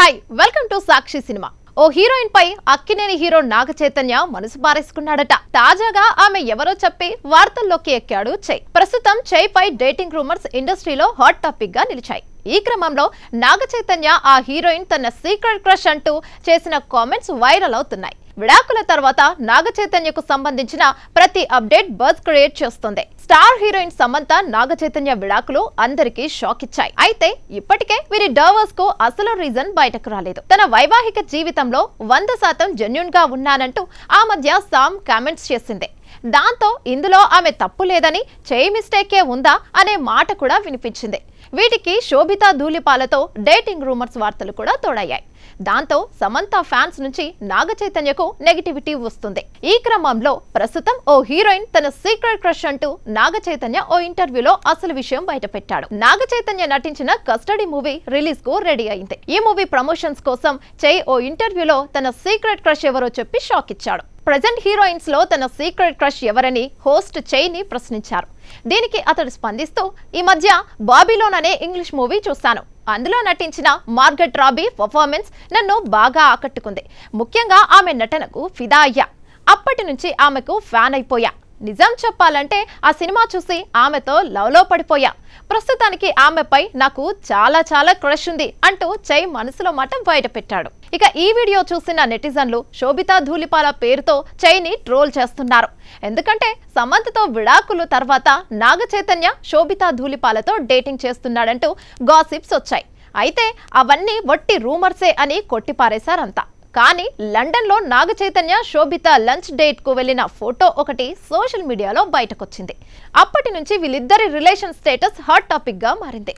hi welcome to Sakshi cinema ఓ heroine పై Akkineni hero Naga Chaitanya మనసు పారేసుకున్నాడట తాజాగా ఆమె ఎవరో చెప్పి వార్తల్లోకి ఎక్కాడు చై ప్రస్తుతం చై పై డేటింగ్ రూమర్స్ ఇండస్ట్రీలో హాట్ టాపిక్ గా నిలిచాయి ఈ క్రమంలో నాగ చైతన్య ఆ హీరోయిన్ తన సీక్రెట్ క్రష్ అంటూ చేసిన కామెంట్స్ వైరల్ అవుతున్నాయి విడాకుల తర్వాత నాగ చైతన్యకు సంబంధించిన ప్రతి అప్డేట్ బజ్ క్రియేట్ చేస్తుంది స్టార్ హీరోయిన్ సమంత నాగ చైతన్య విడాకులు అందరికీ షాక్ ఇచ్చాయి అయితే ఇప్పటికే వీరి డర్వర్స్ కు అసలు రీజన్ బయటకు రాలేదు తన వైవాహిక జీవితంలో వంద శాతం జెన్యున్ గా ఉన్నానంటూ ఆ మధ్య సామ్ కామెంట్స్ చేసింది దాంతో ఇందులో ఆమె తప్పు లేదని చేయి మిస్టేకే ఉందా అనే మాట కూడా వినిపించింది వీటికి శోభితా ధూళిపాలతో డేటింగ్ రూమర్స్ వార్తలు కూడా తోడయ్యాయి దాంతో సమంత ఫ్యాన్స్ నుంచి నాగ చైతన్యకు నెగిటివిటీ వస్తుంది ఈ క్రమంలో ప్రస్తుతం ఓ హీరోయిన్ తన సీక్రెట్ క్రష్ అంటూ నాగ చైతన్య ఓ ఇంటర్వ్యూలో అసలు విషయం బయటపెట్టాడు నాగ చైతన్య నటించిన కస్టడీ మూవీ రిలీజ్ కు రెడీ అయింది ఈ మూవీ ప్రమోషన్స్ కోసం చై ఓ ఇంటర్వ్యూలో తన సీక్రెట్ క్రష్ ఎవరో చెప్పి షాక్ ఇచ్చాడు ప్రజెంట్ హీరోయిన్స్ లో తన సీక్రెట్ క్రష్ ఎవరని హోస్ట్ చైని ప్రశ్నించారు దీనికి అతడు స్పందిస్తూ ఈ మధ్య బాబీలోన్ అనే ఇంగ్లీష్ మూవీ చూశాను అందులో నటించిన మార్గట్ రాబీ పర్ఫార్మెన్స్ నన్ను బాగా ఆకట్టుకుంది ముఖ్యంగా ఆమె నటనకు ఫిదా అయ్యా అప్పటి నుంచి ఆమెకు ఫ్యాన్ అయిపోయా నిజం చెప్పాలంటే ఆ సినిమా చూసి ఆమెతో లవ్లో పడిపోయా ప్రస్తుతానికి ఆమెపై నాకు చాలా చాలా క్రష్ ఉంది అంటూ చై మనసులో మాట బయటపెట్టాడు ఇక ఈ వీడియో చూసిన నెటిజన్లు శోభితా ధూలిపాల పేరుతో చైని ట్రోల్ చేస్తున్నారు ఎందుకంటే సమంతతో విడాకులు తర్వాత నాగ చైతన్య శోభితా ధూలిపాలతో డేటింగ్ చేస్తున్నాడంటూ గాసిప్స్ వచ్చాయి అయితే అవన్నీ వట్టి రూమర్సే అని కొట్టిపారేశారంతా కానీ లండన్లో నాగ చైతన్య శోభిత లంచ్ డేట్కు వెళ్లిన ఫోటో ఒకటి సోషల్ మీడియాలో బయటకొచ్చింది అప్పటి నుంచి వీళ్ళిద్దరి రిలేషన్ స్టేటస్ హాట్ టాపిక్గా మారింది